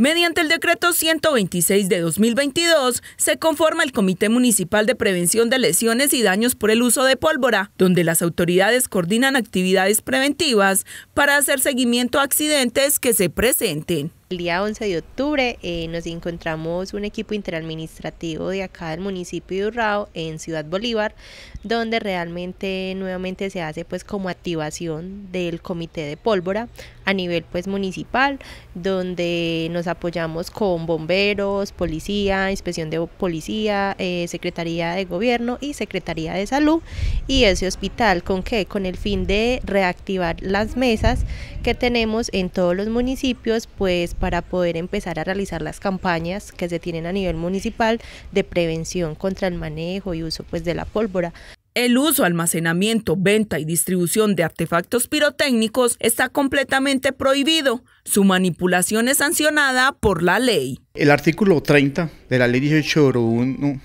Mediante el decreto 126 de 2022, se conforma el Comité Municipal de Prevención de Lesiones y Daños por el Uso de Pólvora, donde las autoridades coordinan actividades preventivas para hacer seguimiento a accidentes que se presenten. El día 11 de octubre eh, nos encontramos un equipo interadministrativo de acá del municipio de Urrao en Ciudad Bolívar, donde realmente nuevamente se hace pues como activación del comité de pólvora a nivel pues municipal, donde nos apoyamos con bomberos, policía, inspección de policía, eh, secretaría de gobierno y secretaría de salud y ese hospital con qué, con el fin de reactivar las mesas que tenemos en todos los municipios pues para poder empezar a realizar las campañas que se tienen a nivel municipal de prevención contra el manejo y uso pues de la pólvora. El uso, almacenamiento, venta y distribución de artefactos pirotécnicos está completamente prohibido. Su manipulación es sancionada por la ley. El artículo 30 de la ley 18.1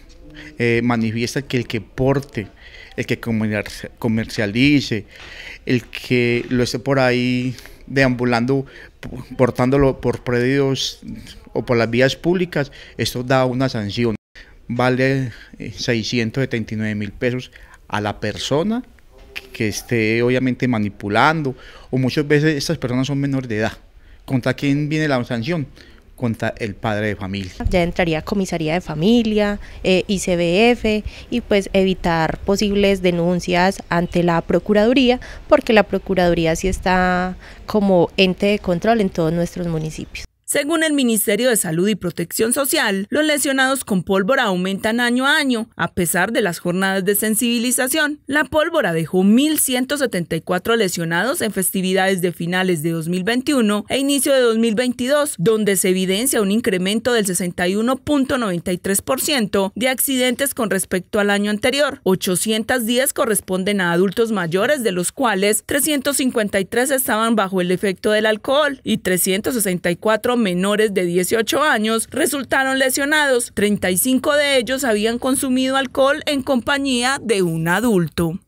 eh, manifiesta que el que porte, el que comercialice, el que lo esté por ahí deambulando, portándolo por predios o por las vías públicas, esto da una sanción. Vale 679 eh, mil pesos a la persona que esté obviamente manipulando, o muchas veces estas personas son menores de edad. ¿Contra quién viene la sanción? contra el padre de familia. Ya entraría comisaría de familia, eh, ICBF y pues evitar posibles denuncias ante la Procuraduría, porque la Procuraduría sí está como ente de control en todos nuestros municipios. Según el Ministerio de Salud y Protección Social, los lesionados con pólvora aumentan año a año, a pesar de las jornadas de sensibilización. La pólvora dejó 1.174 lesionados en festividades de finales de 2021 e inicio de 2022, donde se evidencia un incremento del 61.93% de accidentes con respecto al año anterior. 810 corresponden a adultos mayores, de los cuales 353 estaban bajo el efecto del alcohol y 364 menores de 18 años resultaron lesionados. 35 de ellos habían consumido alcohol en compañía de un adulto.